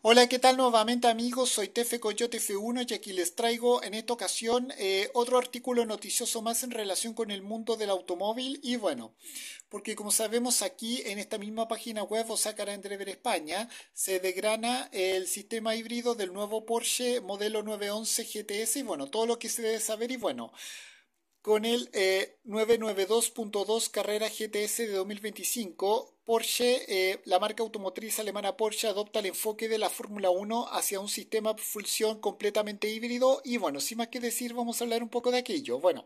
Hola, ¿qué tal nuevamente amigos? Soy Tefe Coyote F1 y aquí les traigo en esta ocasión eh, otro artículo noticioso más en relación con el mundo del automóvil y bueno, porque como sabemos aquí en esta misma página web Osacara Entrever España se degrana el sistema híbrido del nuevo Porsche modelo 911 GTS y bueno, todo lo que se debe saber y bueno con el 992.2 eh, carrera GTS de 2025 Porsche, eh, la marca automotriz alemana Porsche adopta el enfoque de la Fórmula 1 hacia un sistema de fusión completamente híbrido y bueno, sin más que decir, vamos a hablar un poco de aquello. Bueno,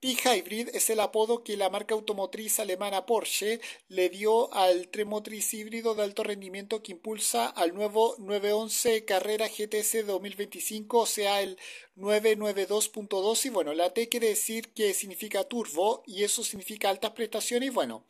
T-Hybrid es el apodo que la marca automotriz alemana Porsche le dio al tren híbrido de alto rendimiento que impulsa al nuevo 911 Carrera GTS 2025, o sea, el 992.2. Y bueno, la T quiere decir que significa turbo y eso significa altas prestaciones. Y bueno,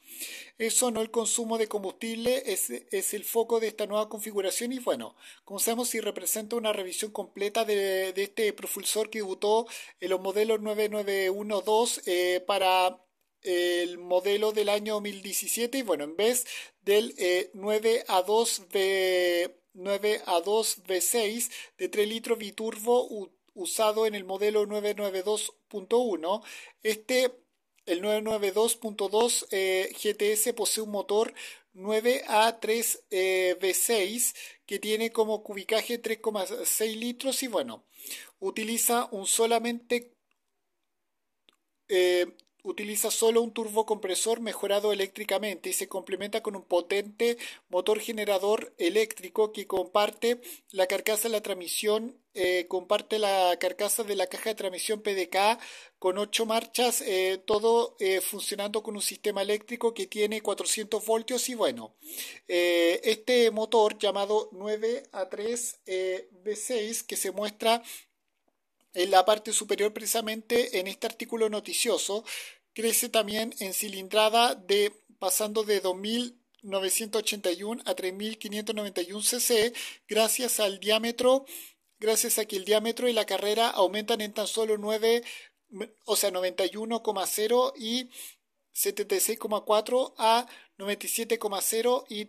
eso, no el consumo de combustible, es, el foco de esta nueva configuración y bueno, como sabemos, si representa una revisión completa de, este propulsor que debutó en los modelos 9912 eh, para el modelo del año 2017 y bueno, en vez del 9A2 eh, de... 9A2 V6 de 3 litros biturbo usado en el modelo 992.1. Este el 992.2 eh, GTS posee un motor 9A3 eh, V6 que tiene como cubicaje 3,6 litros y bueno, utiliza un solamente eh, utiliza solo un turbocompresor mejorado eléctricamente y se complementa con un potente motor generador eléctrico que comparte la carcasa de la transmisión, eh, comparte la carcasa de la caja de transmisión PDK con ocho marchas, eh, todo eh, funcionando con un sistema eléctrico que tiene 400 voltios y bueno, este motor llamado 9A3B6 que se muestra en la parte superior precisamente en este artículo noticioso, crece también en cilindrada de pasando de 2.981 a 3.591 cc gracias al diámetro, gracias a que el diámetro y la carrera aumentan en tan solo 9, o sea, 91,0 y 76,4 a 97,0 y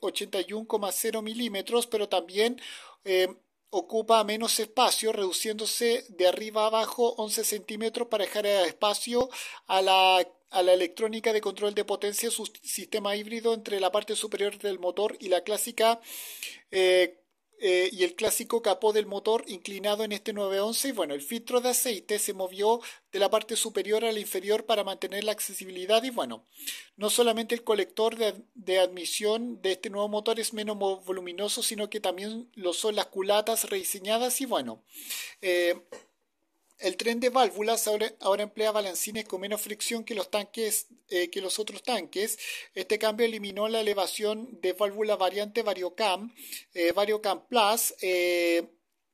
81,0 milímetros, pero también eh, ocupa menos espacio, reduciéndose de arriba a abajo 11 centímetros para dejar espacio a la, a la electrónica de control de potencia, su sistema híbrido entre la parte superior del motor y la clásica eh, eh, y el clásico capó del motor inclinado en este 911 y bueno, el filtro de aceite se movió de la parte superior a la inferior para mantener la accesibilidad y bueno, no solamente el colector de, admisión de este nuevo motor es menos voluminoso, sino que también lo son las culatas rediseñadas y bueno, eh, el tren de válvulas ahora, emplea balancines con menos fricción que los tanques eh, que los otros tanques. Este cambio eliminó la elevación de válvula variante VarioCam, eh, VarioCam Plus, eh,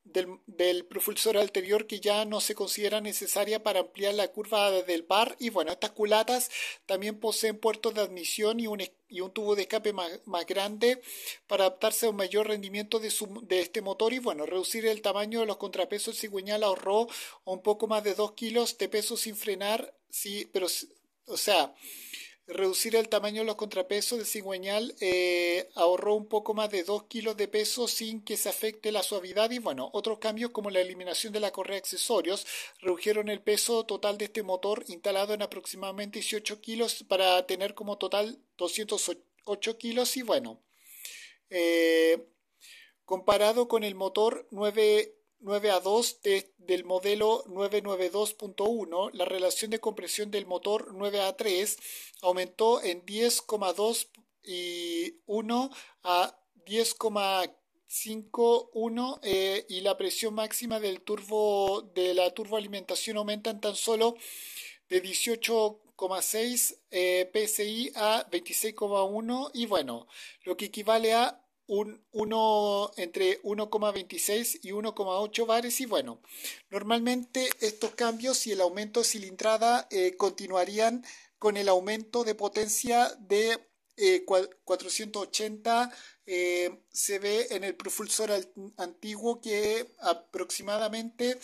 del, del, propulsor anterior que ya no se considera necesaria para ampliar la curva del bar. Y bueno, estas culatas también poseen puertos de admisión y un, y un tubo de escape más, grande para adaptarse a un mayor rendimiento de, de, este motor y bueno, reducir el tamaño de los contrapesos cigüeñal ahorró un poco más de 2 kilos de peso sin frenar, sí, pero, o sea, reducir el tamaño de los contrapesos del cigüeñal eh, ahorró un poco más de 2 kilos de peso sin que se afecte la suavidad y bueno, otros cambios como la eliminación de la correa de accesorios redujeron el peso total de este motor instalado en aproximadamente 18 kilos para tener como total 208 kilos y bueno, eh, comparado con el motor 9 9 a 2 del modelo 992.1, la relación de compresión del motor 9 a 3 aumentó en 10,2 y 1 a 10,51 eh, y la presión máxima del turbo de la turboalimentación aumenta en tan solo de 18,6 eh, PSI a 26,1 y bueno, lo que equivale a uno, entre 1,26 y 1,8 bares y bueno, normalmente estos cambios y el aumento de cilindrada eh, continuarían con el aumento de potencia de 480 eh, eh, se ve en el propulsor antiguo que aproximadamente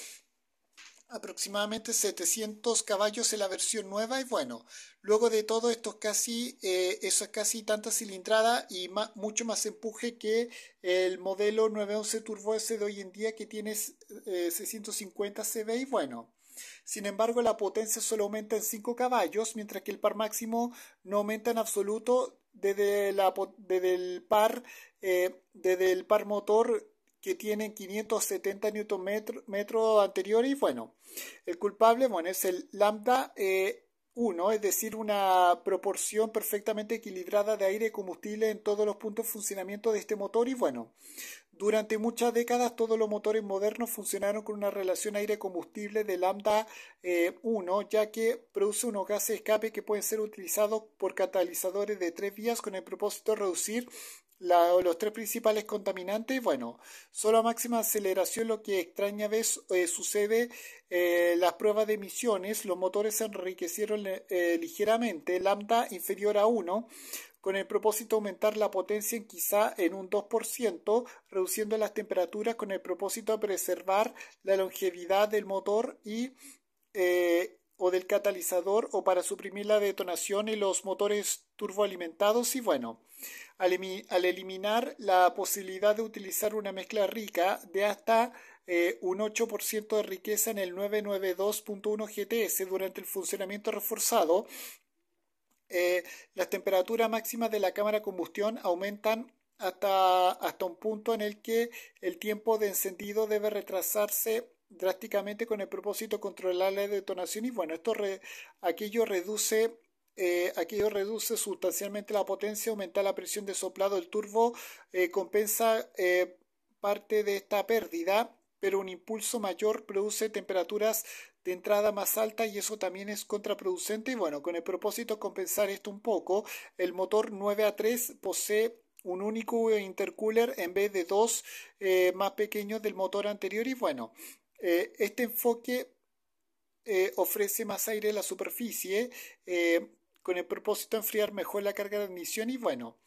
aproximadamente 700 caballos en la versión nueva y bueno, luego de todo esto casi, eso eh, es casi tanta cilindrada y mucho más empuje que el modelo 911 Turbo S de hoy en día que tiene 650 eh, CV y bueno. Sin embargo, la potencia solo aumenta en 5 caballos, mientras que el par máximo no aumenta en absoluto desde, el par, eh, desde el par motor que tienen 570 Nm metros anterior y bueno, el culpable bueno, es el lambda 1, eh, es decir, una proporción perfectamente equilibrada de aire y combustible en todos los puntos de funcionamiento de este motor y bueno, durante muchas décadas todos los motores modernos funcionaron con una relación aire-combustible de lambda 1, eh, ya que produce unos gases escape que pueden ser utilizados por catalizadores de tres vías con el propósito de reducir los tres principales contaminantes, bueno, solo a máxima aceleración lo que extraña vez eh, sucede eh, las pruebas de emisiones, los motores se enriquecieron eh, ligeramente, lambda inferior a 1, con el propósito de aumentar la potencia en quizá en un 2%, reduciendo las temperaturas con el propósito de preservar la longevidad del motor y o del catalizador o para suprimir la detonación en los motores turboalimentados y bueno, al, eliminar la posibilidad de utilizar una mezcla rica de hasta eh, un 8% de riqueza en el 992.1 GTS durante el funcionamiento reforzado, eh, las temperaturas máximas de la cámara de combustión aumentan hasta, hasta un punto en el que el tiempo de encendido debe retrasarse drásticamente con el propósito de controlar la detonación y bueno, esto aquello reduce eh, aquello reduce sustancialmente la potencia, aumenta la presión de soplado el turbo, eh, compensa eh, parte de esta pérdida, pero un impulso mayor produce temperaturas de entrada más altas y eso también es contraproducente. Y bueno, con el propósito de compensar esto un poco, el motor 9A3 posee un único intercooler en vez de dos más pequeños del motor anterior y bueno, eh, este enfoque eh, ofrece más aire a la superficie eh, con el propósito de enfriar mejor la carga de admisión y bueno,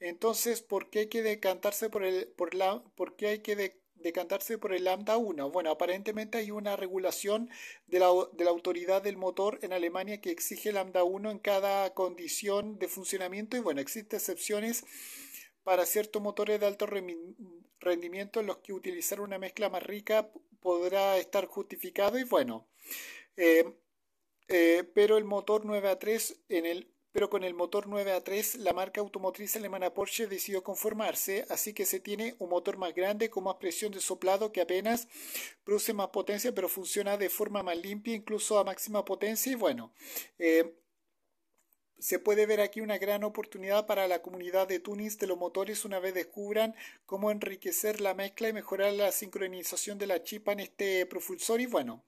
entonces, ¿por qué hay que decantarse por el, por la, por hay que decantarse por el lambda 1? Bueno, aparentemente hay una regulación de la, de la autoridad del motor en Alemania que exige el lambda 1 en cada condición de funcionamiento y bueno, existen excepciones para ciertos motores de alto rendimiento en los que utilizar una mezcla más rica podrá estar justificado y bueno. Eh, eh, pero el motor 9 a 3 en el pero con el motor 9 a 3 la marca automotriz alemana Porsche decidió conformarse, así que se tiene un motor más grande con más presión de soplado que apenas produce más potencia pero funciona de forma más limpia incluso a máxima potencia y bueno, eh, se puede ver aquí una gran oportunidad para la comunidad de Tunis de los motores una vez descubran cómo enriquecer la mezcla y mejorar la sincronización de la chipa en este propulsor y bueno.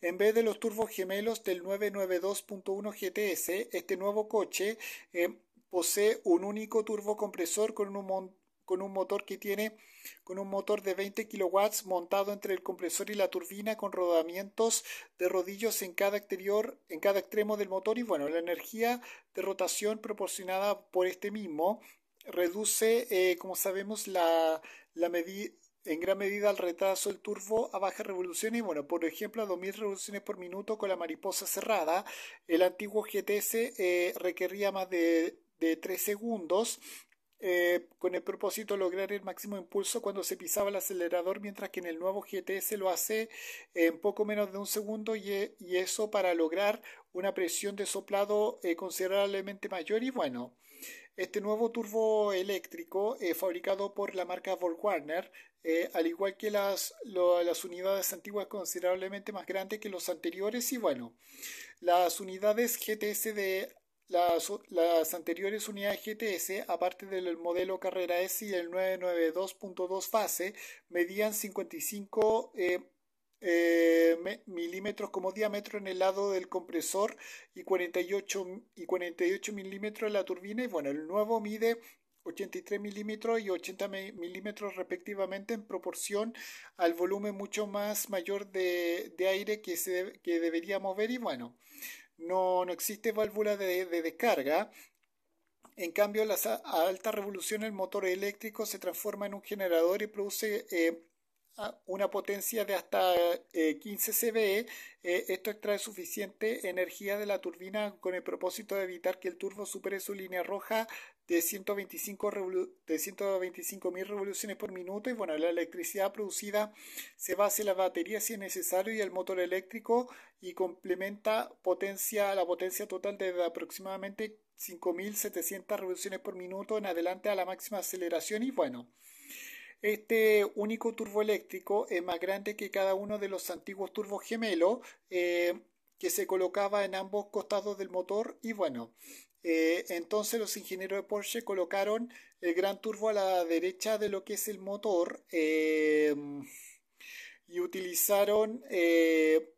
En vez de los turbos gemelos del 992.1 GTS, este nuevo coche eh, posee un único turbocompresor con un montón con un motor que tiene con un motor de 20 kilowatts montado entre el compresor y la turbina con rodamientos de rodillos en cada exterior, en cada extremo del motor y bueno, la energía de rotación proporcionada por este mismo reduce, eh, como sabemos, la, en gran medida el retraso del turbo a bajas revoluciones y bueno, por ejemplo a 2000 revoluciones por minuto con la mariposa cerrada, el antiguo GTS eh, requería más de, de 3 segundos eh, con el propósito de lograr el máximo impulso cuando se pisaba el acelerador, mientras que en el nuevo GTS lo hace en poco menos de un segundo y, eh, eso para lograr una presión de soplado eh, considerablemente mayor y bueno. Este nuevo turbo eléctrico fabricado por la marca Volkswagen, al igual que las, las unidades antiguas considerablemente más grandes que los anteriores y bueno, las unidades GTS de las, anteriores unidades GTS, aparte del modelo Carrera S y el 992.2 fase, medían 55 eh, eh, milímetros como diámetro en el lado del compresor y 48, y 48 milímetros en la turbina. Y bueno, el nuevo mide 83 milímetros y 80 milímetros respectivamente en proporción al volumen mucho más mayor de, aire que, se, que deberíamos y bueno no, no existe válvula de, descarga. En cambio, a, alta revolución el motor eléctrico se transforma en un generador y produce eh, una potencia de hasta 15 eh, cv, eh, esto extrae suficiente energía de la turbina con el propósito de evitar que el turbo supere su línea roja de 125 125.000 revoluciones por minuto y bueno, la electricidad producida se va hacia la batería si es necesario y el motor eléctrico y complementa potencia, la potencia total de aproximadamente 5.700 revoluciones por minuto en adelante a la máxima aceleración y bueno. Este único turbo eléctrico es más grande que cada uno de los antiguos turbos gemelos eh, que se colocaba en ambos costados del motor y bueno, eh, entonces los ingenieros de Porsche colocaron el gran turbo a la derecha de lo que es el motor em, y utilizaron eh,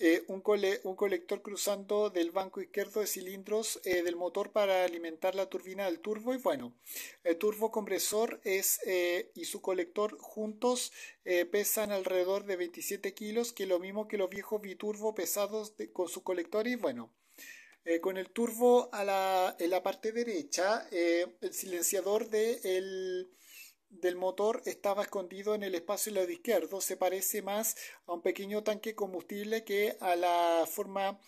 eh, un, colector cruzando del banco izquierdo de cilindros del motor para alimentar la turbina del turbo y bueno, el turbo compresor es, y su colector juntos pesan alrededor de 27 kilos que es lo mismo que los viejos biturbo pesados con su colector y bueno eh, con el turbo en la parte derecha, eh, el silenciador del motor estaba escondido en el espacio del lado izquierdo. Se parece más a un pequeño tanque combustible que a la forma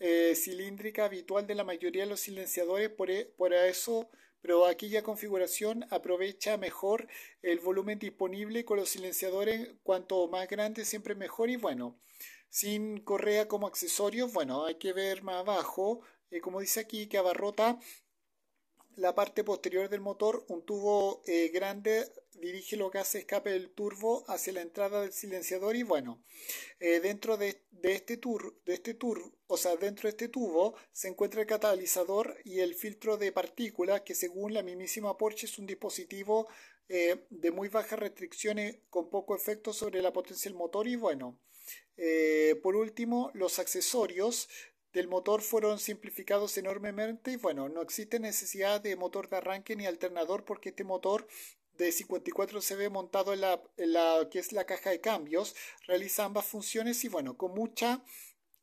eh, cilíndrica habitual de la mayoría de los silenciadores. Por, e, por eso, pero aquella configuración aprovecha mejor el volumen disponible con los silenciadores. Cuanto más grande, siempre mejor y bueno sin correa como accesorio, bueno, hay que ver más abajo, eh, como dice aquí, que abarrota la parte posterior del motor, un tubo eh, grande dirige lo que hace escape del turbo hacia la entrada del silenciador y bueno, eh, dentro de, este de este, este o sea, dentro de este tubo se encuentra el catalizador y el filtro de partículas que según la mismísima Porsche es un dispositivo de muy bajas restricciones con poco efecto sobre la potencia del motor y bueno, eh, por último, los accesorios del motor fueron simplificados enormemente. Bueno, no existe necesidad de motor de arranque ni alternador porque este motor de 54 se ve montado en la, en la que es la caja de cambios, realiza ambas funciones y bueno, con mucha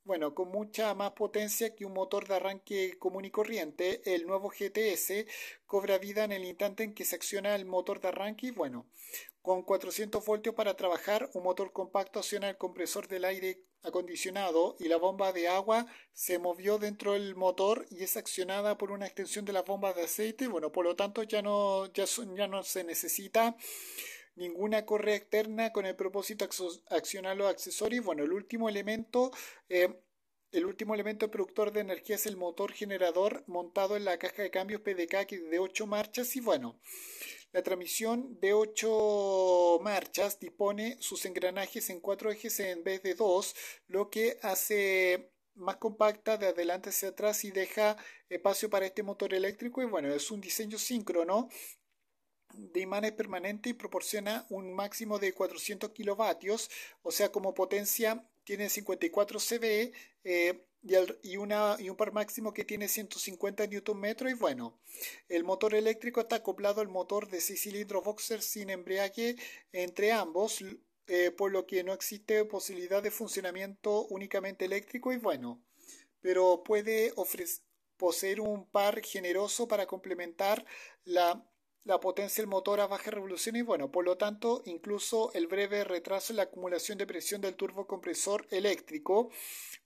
bueno, con mucha más potencia que un motor de arranque común y corriente, el nuevo GTS cobra vida en el instante en que se acciona el motor de arranque bueno, con 400 voltios para trabajar, un motor compacto acciona el compresor del aire acondicionado y la bomba de agua se movió dentro del motor y es accionada por una extensión de las bombas de aceite, bueno, por lo tanto ya no, ya no se necesita ninguna correa externa con el propósito accionar los accesorios. Bueno, el último elemento... Eh, el último elemento productor de energía es el motor generador montado en la caja de cambios PDK de 8 marchas y bueno, la transmisión de 8 marchas dispone sus engranajes en 4 ejes en vez de 2, lo que hace más compacta de adelante hacia atrás y deja espacio para este motor eléctrico y bueno, es un diseño síncrono de imanes permanente y proporciona un máximo de 400 kilovatios, o sea, como potencia tiene 54 cb eh, y, una, y un par máximo que tiene 150 Nm y bueno, el motor eléctrico está acoplado al motor de 6 cilindros boxer sin embriague entre ambos, eh, por lo que no existe posibilidad de funcionamiento únicamente eléctrico y bueno, pero puede ofrecer poseer un par generoso para complementar la la potencia del motor a baja revolución y bueno, por lo tanto, incluso el breve retraso en la acumulación de presión del turbocompresor eléctrico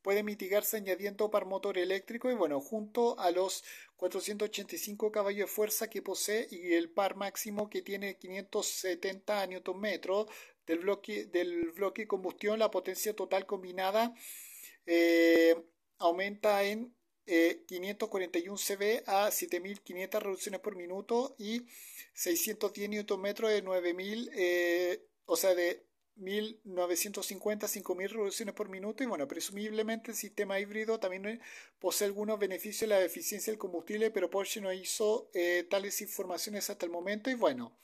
puede mitigarse añadiendo par motor eléctrico y bueno, junto a los 485 caballos de fuerza que posee y el par máximo que tiene 570 Nm del bloque del bloque de combustión, la potencia total combinada eh, aumenta en 541 eh, CV a 7.500 revoluciones por minuto y 610 Nm de 9.000, eh, o sea, de 1950 a 5.000 revoluciones por minuto y bueno, presumiblemente el sistema híbrido también eh, posee algunos beneficios en la eficiencia del combustible, pero Porsche no hizo tales informaciones hasta el momento y bueno,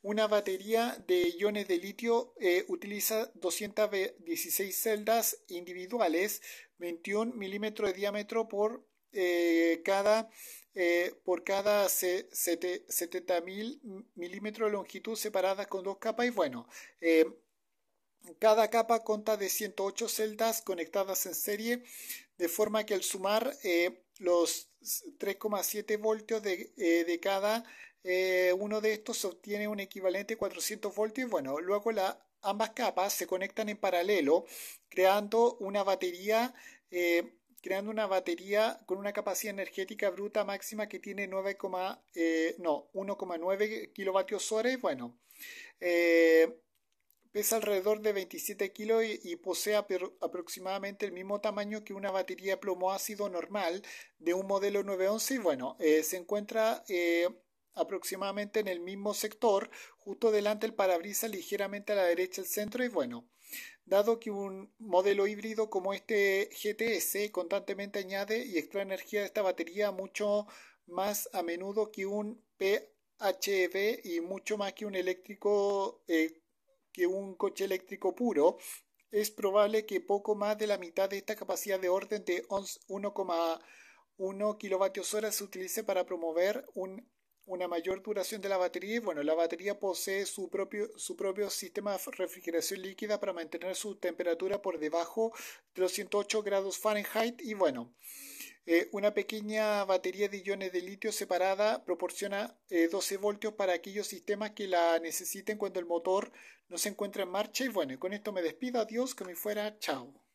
una batería de iones de litio utiliza 216 celdas individuales 21 milímetros de diámetro por eh, cada eh, cada 70.000 milímetros de longitud separadas con dos capas y bueno eh, cada capa conta de 108 celdas conectadas en serie de forma que al sumar los 3,7 voltios de, de cada uno de estos se obtiene un equivalente de 400 voltios y bueno luego ambas capas se conectan en paralelo creando una batería eh, creando una batería con una capacidad energética bruta máxima que tiene 9, eh, no, 1,9 kilovatios hora. Bueno, eh, pesa alrededor de 27 kilos y, posee aproximadamente el mismo tamaño que una batería plomo ácido normal de un modelo 911. bueno, se encuentra aproximadamente en el mismo sector, justo delante el parabrisas, ligeramente a la derecha del centro y bueno. Dado que un modelo híbrido como este GTS constantemente añade y extrae energía de esta batería mucho más a menudo que un PHEV y mucho más que un eléctrico eh, que un coche eléctrico puro, es probable que poco más de la mitad de esta capacidad de orden de 1,1 kWh se utilice para promover un una mayor duración de la batería. y Bueno, la batería posee su propio, su propio sistema de refrigeración líquida para mantener su temperatura por debajo de los 108 grados Fahrenheit. Y bueno, eh, una pequeña batería de iones de litio separada proporciona 12 eh, voltios para aquellos sistemas que la necesiten cuando el motor no se encuentra en marcha. Y bueno, con esto me despido. Adiós, que me fuera. Chao.